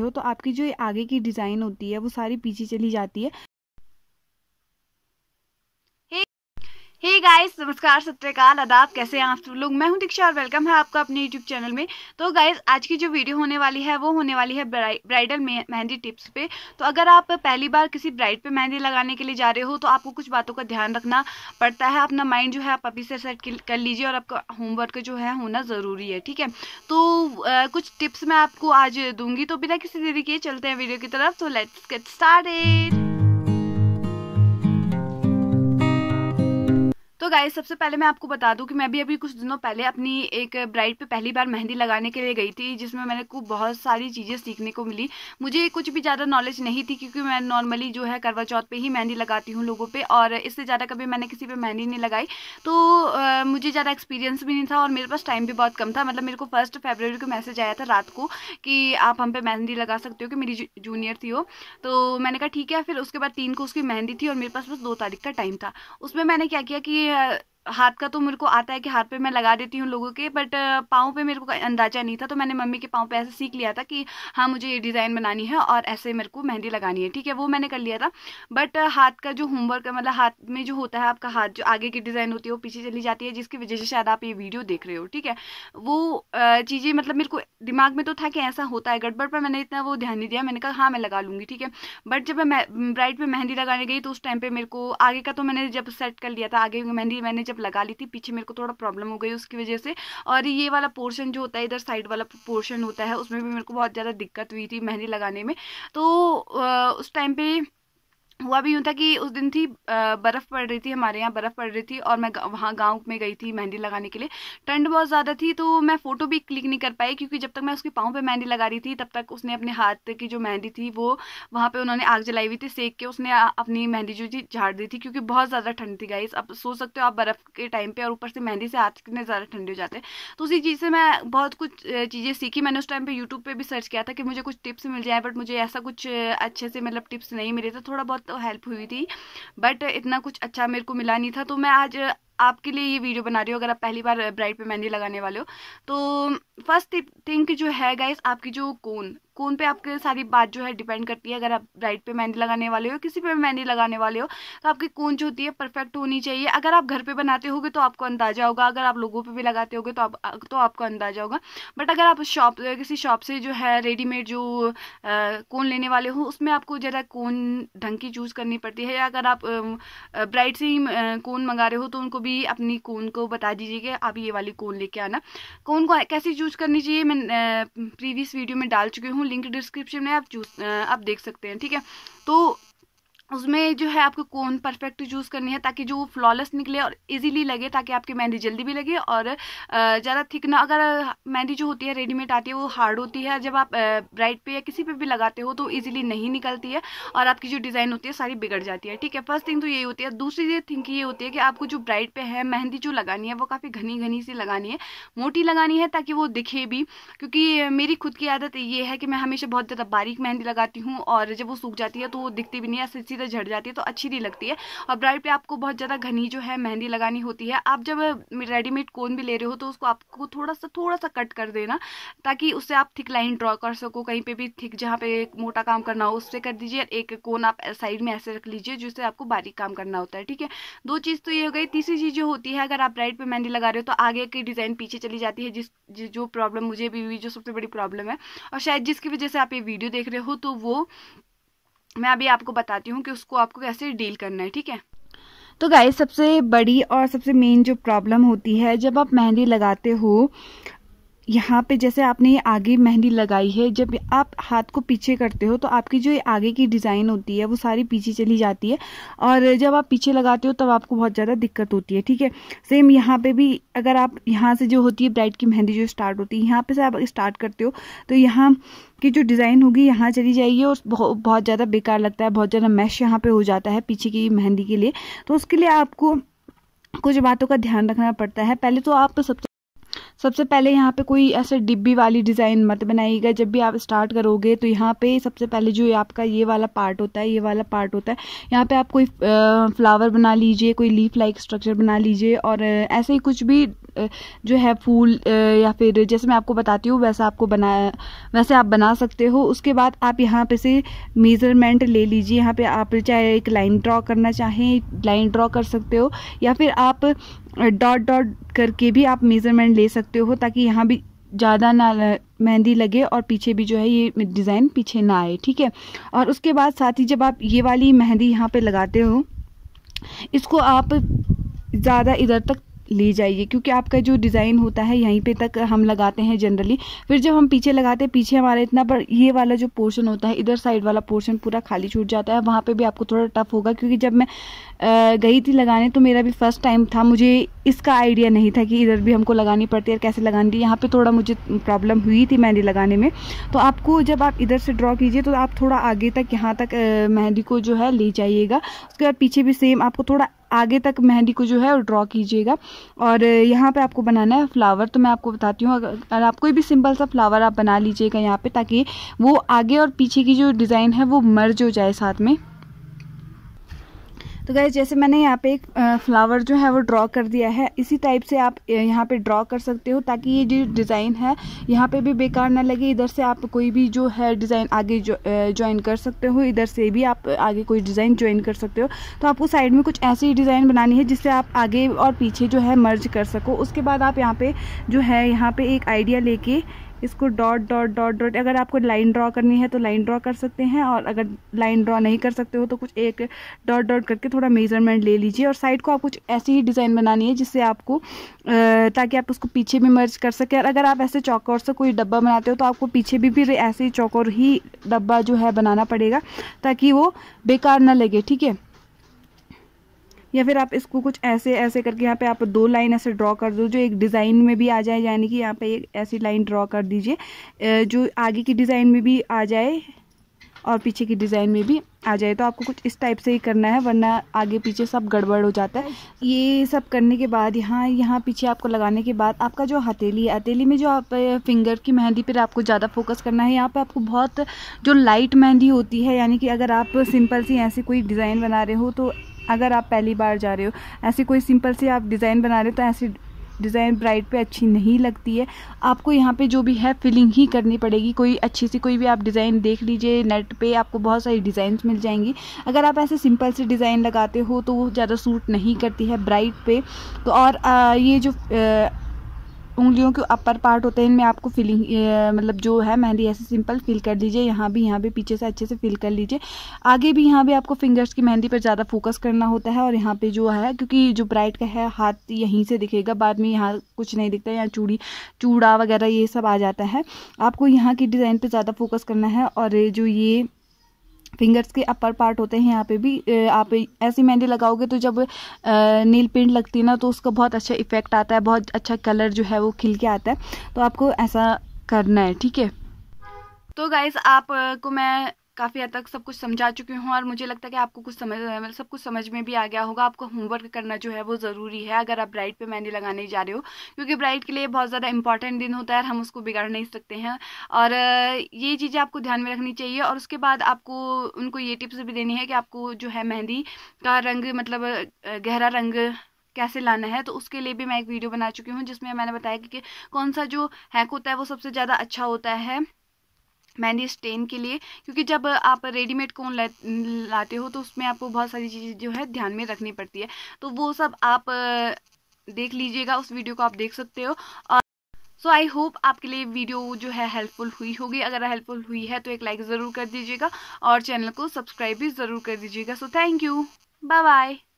हो तो आपकी जो आगे की डिज़ाइन होती है वो सारी पीछे चली जाती है हे गाइस नमस्कार सत्यकाल आदाब कैसे हैं आप सब लोग मैं हूं दीक्षा और वेलकम है आपका अपने यूट्यूब चैनल में तो गाइस आज की जो वीडियो होने वाली है वो होने वाली है ब्राइडल मेहंदी टिप्स पे तो अगर आप पहली बार किसी ब्राइड पे मेहंदी लगाने के लिए जा रहे हो तो आपको कुछ बातों का ध्यान रखना पड़ता है अपना माइंड जो है आप अभी से सेट कर लीजिए और आपका होमवर्क जो है होना ज़रूरी है ठीक है तो आ, कुछ टिप्स मैं आपको आज दूंगी तो बिना किसी देरी के चलते हैं वीडियो की तरफ तो लेट्स गेट स्टार्ट तो गाइज सबसे पहले मैं आपको बता दूं कि मैं भी अभी कुछ दिनों पहले अपनी एक ब्राइड पे पहली बार मेहंदी लगाने के लिए गई थी जिसमें मैंने को बहुत सारी चीज़ें सीखने को मिली मुझे कुछ भी ज़्यादा नॉलेज नहीं थी क्योंकि मैं नॉर्मली जो है करवा चौथ पर ही मेहंदी लगाती हूँ लोगों पर और इससे ज़्यादा कभी मैंने किसी पर मेहंदी नहीं लगाई तो आ, मुझे ज़्यादा एक्सपीरियंस भी नहीं था और मेरे पास टाइम भी बहुत कम था मतलब मेरे को फर्स्ट फेबररी को मैसेज आया था रात को कि आप हम पे मेहंदी लगा सकते हो कि मेरी जूनियर थी हो तो मैंने कहा ठीक है फिर उसके बाद तीन को उसकी मेहंदी थी और मेरे पास बस दो तारीख का टाइम था उसमें मैंने क्या किया कि yeah हाथ का तो मेरे को आता है कि हाथ पे मैं लगा देती हूँ लोगों के बट पाँव पे मेरे को अंदाजा नहीं था तो मैंने मम्मी के पाँव पे ऐसे सीख लिया था कि हाँ मुझे ये डिज़ाइन बनानी है और ऐसे मेरे को मेहंदी लगानी है ठीक है वो मैंने कर लिया था बट हाथ का जो होमवर्क है मतलब हाथ में जो होता है आपका हाथ जो आगे की डिज़ाइन होती है वो पीछे चली जाती है जिसकी वजह से शायद आप ये वीडियो देख रहे हो ठीक है वो चीज़ें मतलब मेरे को दिमाग में तो था कि ऐसा होता है गड़बड़ पर मैंने इतना वो ध्यान नहीं दिया मैंने कहा हाँ मैं लगा लूँगी ठीक है बट जब मैं ब्राइड पर मेहंदी लगाने गई तो उस टाइम पर मेरे को आगे का तो मैंने जब सेट कर लिया था आगे मेहंदी मैंने जब लगा ली थी पीछे मेरे को थोड़ा प्रॉब्लम हो गई उसकी वजह से और ये वाला पोर्शन जो होता है इधर साइड वाला पोर्शन होता है उसमें भी मेरे को बहुत ज़्यादा दिक्कत हुई थी मेहंदी लगाने में तो उस टाइम पर हुआ भी यूँ था कि उस दिन थी बर्फ़ पड़ रही थी हमारे यहाँ बर्फ़ पड़ रही थी और मैं वहाँ गांव में गई थी मेहंदी लगाने के लिए ठंड बहुत ज़्यादा थी तो मैं फ़ोटो भी क्लिक नहीं कर पाई क्योंकि जब तक मैं उसके पाँव पे मेहंदी लगा रही थी तब तक उसने अपने हाथ की जो मेहंदी थी वो वहाँ पर उन्होंने आग जलाई हुई थी सेक के उसने अपनी मेहंदी जो थी झाड़ दी थी क्योंकि बहुत ज़्यादा ठंड थी गाइस अब सोच सकते हो आप बर्फ़ के टाइम पर और ऊपर से मेहंदी से हाथ कितने ज़्यादा ठंडे हो जाते हैं तो उसी चीज़ से मैं बहुत कुछ चीज़ें सीखी मैंने उस टाइम पर यूट्यूब पर भी सर्च किया था कि मुझे कुछ टिप्स मिल जाए बट मुझे ऐसा कुछ अच्छे से मतलब टिप्स नहीं मिले थे थोड़ा बहुत तो हेल्प हुई थी बट इतना कुछ अच्छा मेरे को मिला नहीं था तो मैं आज आपके लिए ये वीडियो बना रही हूँ अगर आप पहली बार ब्राइड पे मेहंदी लगाने वाले हो तो फर्स्ट थिंग जो है गाइस आपकी जो कोन कोन पे आपके सारी बात जो है डिपेंड करती है अगर आप ब्राइड पे मेहंदी लगाने वाले हो किसी पे मेहंदी लगाने वाले हो तो आपकी कोन जो होती है परफेक्ट होनी चाहिए अगर आप घर पे बनाते होगे तो आपको अंदाजा होगा अगर आप लोगों पे भी लगाते होगे तो आप तो आपको अंदाजा होगा बट अगर आप शॉप किसी शॉप से जो है रेडीमेड जो कोन लेने वाले हो उसमें आपको ज़रा कोन ढंग की चूज़ करनी पड़ती है या अगर आप ब्राइड से ही कोन मंगा रहे हो तो उनको भी भी अपनी कोन को बता दीजिएगा आप ये वाली कोन लेके आना कोन को कैसे चूज करनी चाहिए मैं प्रीवियस वीडियो में डाल चुकी हूँ लिंक डिस्क्रिप्शन में आप चूज आप देख सकते हैं ठीक है तो उसमें जो है आपको कौन परफेक्ट चूज़ करनी है ताकि जो फ्लॉलेस निकले और इजीली लगे ताकि आपकी मेहंदी जल्दी भी लगे और ज़्यादा थिक ना अगर मेहंदी जो होती है रेडीमेड आती है वो हार्ड होती है जब आप ब्राइड पे या किसी पे भी लगाते हो तो इजीली नहीं निकलती है और आपकी जो डिज़ाइन होती है सारी बिगड़ जाती है ठीक है फर्स्ट थिंग तो यही होती है दूसरी थिंग ये होती है कि आपको जो ब्राइड पे है मेहंदी जो लगानी है वो काफ़ी घनी घनी सी लगानी है मोटी लगानी है ताकि वो दिखे भी क्योंकि मेरी खुद की आदत ये है कि मैं हमेशा बहुत ज़्यादा बारीक मेहंदी लगाती हूँ और जब वो सूख जाती है तो वो दिखती भी नहीं है ज़्यादा झड़ जाती है तो अच्छी नहीं लगती है और ब्राइड पर आपको बहुत ज़्यादा घनी जो है मेहंदी लगानी होती है आप जब रेडीमेड कोन भी ले रहे हो तो उसको आपको थोड़ा सा थोड़ा सा कट कर देना ताकि उससे आप थिक लाइन ड्रॉ कर सको कहीं पर भी थिक जहाँ पे मोटा काम करना हो उससे कर दीजिए एक कोन आप साइड में ऐसे रख लीजिए जिससे आपको बारीक काम करना होता है ठीक है दो चीज़ तो ये हो गई तीसरी चीज़ जो होती है अगर आप ब्राइड पर मेहंदी लगा रहे हो तो आगे की डिज़ाइन पीछे चली जाती है जिस जो प्रॉब्लम मुझे भी हुई जो सबसे बड़ी प्रॉब्लम है और शायद जिसकी वजह से आप ये वीडियो देख रहे हो तो वो मैं अभी आपको बताती हूँ कि उसको आपको कैसे डील करना है ठीक है तो गाय सबसे बड़ी और सबसे मेन जो प्रॉब्लम होती है जब आप मेहंदी लगाते हो यहाँ पे जैसे आपने ये आगे मेहंदी लगाई है जब आप हाथ को पीछे करते हो तो आपकी जो ये आगे की डिज़ाइन होती है वो सारी पीछे चली जाती है और जब आप पीछे लगाते हो तब आपको बहुत ज़्यादा दिक्कत होती है ठीक है सेम यहाँ पे भी अगर आप यहाँ से जो होती है ब्राइड की मेहंदी जो स्टार्ट होती है यहाँ पे से आप स्टार्ट करते हो तो यहाँ की जो डिज़ाइन होगी यहाँ चली जाएगी और बहुत ज़्यादा बेकार लगता है बहुत ज़्यादा मैश यहाँ पर हो जाता है पीछे की मेहंदी के लिए तो उसके लिए आपको कुछ बातों का ध्यान रखना पड़ता है पहले तो आप सबसे सबसे पहले यहाँ पे कोई ऐसे डिब्बी वाली डिज़ाइन मत बनाइएगा जब भी आप स्टार्ट करोगे तो यहाँ पे सबसे पहले जो ये आपका ये वाला पार्ट होता है ये वाला पार्ट होता है यहाँ पे आप कोई फ्लावर बना लीजिए कोई लीफ लाइक स्ट्रक्चर बना लीजिए और ऐसे ही कुछ भी जो है फूल या फिर जैसे मैं आपको बताती हूँ वैसा आपको बना वैसे आप बना सकते हो उसके बाद आप यहाँ पे से मेज़रमेंट ले लीजिए यहाँ पे आप चाहे एक लाइन ड्रॉ करना चाहें लाइन ड्रॉ कर सकते हो या फिर आप डॉट डॉट करके भी आप मेज़रमेंट ले सकते हो ताकि यहाँ भी ज़्यादा ना मेहंदी लगे और पीछे भी जो है ये डिज़ाइन पीछे ना आए ठीक है और उसके बाद साथ ही जब आप ये वाली मेहंदी यहाँ पे लगाते हो इसको आप ज़्यादा इधर तक ले जाइए क्योंकि आपका जो डिज़ाइन होता है यहीं पे तक हम लगाते हैं जनरली फिर जब हम पीछे लगाते हैं पीछे हमारा इतना पर ये वाला जो पोर्शन होता है इधर साइड वाला पोर्शन पूरा खाली छूट जाता है वहाँ पे भी आपको थोड़ा टफ होगा क्योंकि जब मैं गई थी लगाने तो मेरा भी फर्स्ट टाइम था मुझे इसका आइडिया नहीं था कि इधर भी हमको लगानी पड़ती है कैसे लगानी यहाँ पर थोड़ा मुझे प्रॉब्लम हुई थी मेहंदी लगाने में तो आपको जब आप इधर से ड्रॉ कीजिए तो आप थोड़ा आगे तक यहाँ तक मेहंदी को जो है ले जाइएगा उसके बाद पीछे भी सेम आपको थोड़ा आगे तक मेहंदी को जो है ड्रॉ कीजिएगा और यहाँ पे आपको बनाना है फ्लावर तो मैं आपको बताती हूँ अगर आप कोई भी सिंपल सा फ्लावर आप बना लीजिएगा यहाँ पे ताकि वो आगे और पीछे की जो डिज़ाइन है वो मर्ज हो जाए साथ में तो गाइज जैसे मैंने यहाँ पे एक फ्लावर जो है वो ड्रॉ कर दिया है इसी टाइप से आप यहाँ पे ड्रॉ कर सकते हो ताकि ये जो डिज़ाइन है यहाँ पे भी बेकार ना लगे इधर से आप कोई भी जो है डिज़ाइन आगे ज्वाइन कर सकते हो इधर से भी आप आगे कोई डिज़ाइन ज्वाइन कर सकते हो तो आपको साइड में कुछ ऐसी डिज़ाइन बनानी है जिससे आप आगे और पीछे जो है मर्ज कर सको उसके बाद आप यहाँ पर जो है यहाँ पर एक आइडिया लेके इसको डॉट डॉट डॉट डॉट अगर आपको लाइन ड्रॉ करनी है तो लाइन ड्रॉ कर सकते हैं और अगर लाइन ड्रॉ नहीं कर सकते हो तो कुछ एक डॉट डॉट करके थोड़ा मेजरमेंट ले लीजिए और साइड को आप कुछ ऐसी ही डिज़ाइन बनानी है जिससे आपको ताकि आप उसको पीछे भी मर्ज कर सकें और अगर आप ऐसे चौकोर से कोई डब्बा बनाते हो तो आपको पीछे भी फिर ऐसे ही चौकोर ही डब्बा जो है बनाना पड़ेगा ताकि वो बेकार ना लगे ठीक है या फिर आप इसको कुछ ऐसे ऐसे करके यहाँ पे आप दो लाइन ऐसे ड्रॉ कर दो जो एक डिज़ाइन में भी आ जाए यानी कि यहाँ पे एक ऐसी लाइन ड्रॉ कर दीजिए जो आगे की डिज़ाइन में भी आ जाए और पीछे की डिज़ाइन में भी आ जाए तो आपको कुछ इस टाइप से ही करना है वरना आगे पीछे सब गड़बड़ हो जाता है ये सब करने के बाद यहाँ यहाँ पीछे आपको लगाने के बाद आपका जो हथेली है हथेली में जो आप फिंगर की मेहंदी पर आपको ज़्यादा फोकस करना है यहाँ पे आपको बहुत जो लाइट मेहंदी होती है यानी कि अगर आप सिंपल सी ऐसी कोई डिज़ाइन बना रहे हो तो अगर आप पहली बार जा रहे हो ऐसे कोई सिंपल से आप डिज़ाइन बना रहे हो तो ऐसी डिज़ाइन ब्राइड पे अच्छी नहीं लगती है आपको यहाँ पे जो भी है फिलिंग ही करनी पड़ेगी कोई अच्छी सी कोई भी आप डिज़ाइन देख लीजिए नेट पे आपको बहुत सारी डिज़ाइंस मिल जाएंगी अगर आप ऐसे सिंपल से डिज़ाइन लगाते हो तो वो ज़्यादा सूट नहीं करती है ब्राइड पे तो और आ, ये जो आ, उंगलियों के अपर पार्ट होते हैं इनमें आपको फिलिंग मतलब जो है मेहंदी ऐसे सिंपल फिल कर लीजिए यहाँ भी यहाँ भी पीछे से अच्छे से फिल कर लीजिए आगे भी यहाँ भी आपको फिंगर्स की मेहंदी पर ज़्यादा फोकस करना होता है और यहाँ पे जो है क्योंकि जो ब्राइट का है हाथ यहीं से दिखेगा बाद में यहाँ कुछ नहीं दिखता यहाँ चूड़ी चूड़ा वगैरह ये सब आ जाता है आपको यहाँ की डिज़ाइन पर ज़्यादा फोकस करना है और जो ये फिंगर्स के अपर पार्ट होते हैं यहाँ पे भी आप ऐसी मेहंदी लगाओगे तो जब नील पेंट लगती है ना तो उसका बहुत अच्छा इफेक्ट आता है बहुत अच्छा कलर जो है वो खिल के आता है तो आपको ऐसा करना है ठीक है तो गाइज आप को मैं काफ़ी हद तक सब कुछ समझा चुकी हूँ और मुझे लगता है कि आपको कुछ समझ मतलब सब कुछ समझ में भी आ गया होगा आपको होमवर्क करना जो है वो ज़रूरी है अगर आप ब्राइड पे मेहंदी लगाने जा रहे हो क्योंकि ब्राइड के लिए बहुत ज़्यादा इंपॉर्टेंट दिन होता है और हम उसको बिगाड़ नहीं सकते हैं और ये चीज़ें आपको ध्यान में रखनी चाहिए और उसके बाद आपको उनको ये टिप्स भी देनी है कि आपको जो है मेहंदी का रंग मतलब गहरा रंग कैसे लाना है तो उसके लिए भी मैं एक वीडियो बना चुकी हूँ जिसमें मैंने बताया कि कौन सा जो हैक होता है वो सबसे ज़्यादा अच्छा होता है मेहंदी स्टेन के लिए क्योंकि जब आप रेडीमेड कोन लाते हो तो उसमें आपको बहुत सारी चीज़ें जो है ध्यान में रखनी पड़ती है तो वो सब आप देख लीजिएगा उस वीडियो को आप देख सकते हो और सो आई होप आपके लिए वीडियो जो है हेल्पफुल हुई होगी अगर हेल्पफुल हुई है तो एक लाइक ज़रूर कर दीजिएगा और चैनल को सब्सक्राइब भी ज़रूर कर दीजिएगा so thank you bye bye